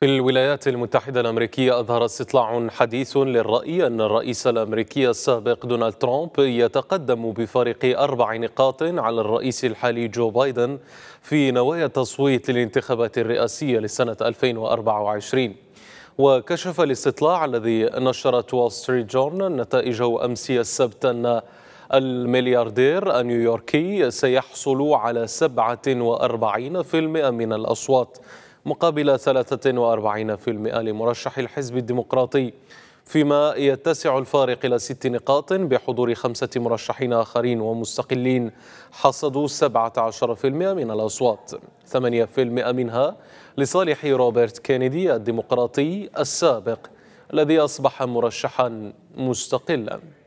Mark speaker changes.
Speaker 1: في الولايات المتحدة الأمريكية أظهر استطلاع حديث للرأي أن الرئيس الأمريكي السابق دونالد ترامب يتقدم بفارق أربع نقاط على الرئيس الحالي جو بايدن في نوايا التصويت للانتخابات الرئاسية لسنة 2024 وكشف الاستطلاع الذي نشرت وول ستريت جورنال نتائجه أمس السبت أن الملياردير النيويوركي سيحصل على 47% من الأصوات مقابل 43% لمرشح الحزب الديمقراطي فيما يتسع الفارق إلى ست نقاط بحضور خمسة مرشحين آخرين ومستقلين حصدوا 17% من الأصوات 8% منها لصالح روبرت كينيدي الديمقراطي السابق الذي أصبح مرشحا مستقلا